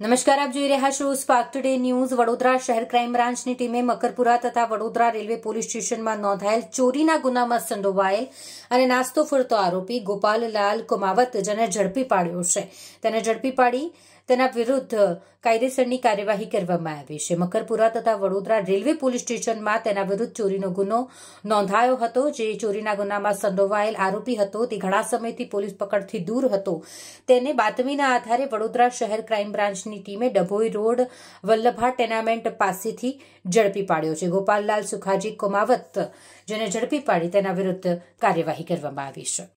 નમસ્કાર આપ જોઈ રહ્યા છો સ્પાર્ક ટુડે ન્યૂઝ વડોદરા શહેર ક્રાઇમ બ્રાન્ચની ટીમે મકરપુરા તથા વડોદરા રેલવે પોલીસ સ્ટેશનમાં નોંધાયેલ ચોરીના ગુનામાં સંડોવાયેલ અને નાસ્તો ફરતો આરોપી ગોપાલલાલ કુમાવત જેને ઝડપી પાડ્યો છે તેને ઝડપી પાડી તેના વિરુદ્ધ કાયદેસરની કાર્યવાહી કરવામાં આવી છે મકરપુરા તથા વડોદરા રેલવે પોલીસ સ્ટેશનમાં તેના વિરુદ્ધ ચોરીનો ગુનો નોંધાયો હતો જે ચોરીના ગુનામાં સંડોવાયેલ આરોપી હતો તે ઘણા સમયથી પોલીસ પકડથી દૂર હતો તેને બાતમીના આધારે વડોદરા શહેર ક્રાઇમ બ્રાન્ચની પોલીસની ટીમે ડભોઈ રોડ વલ્લભા ટેનામેન્ટ પાસેથી ઝડપી પાડ્યો છે ગોપાલલાલ સુખાજી કોમાવત જેને ઝડપી પાડી તેના વિરુદ્ધ કાર્યવાહી કરવામાં આવી છે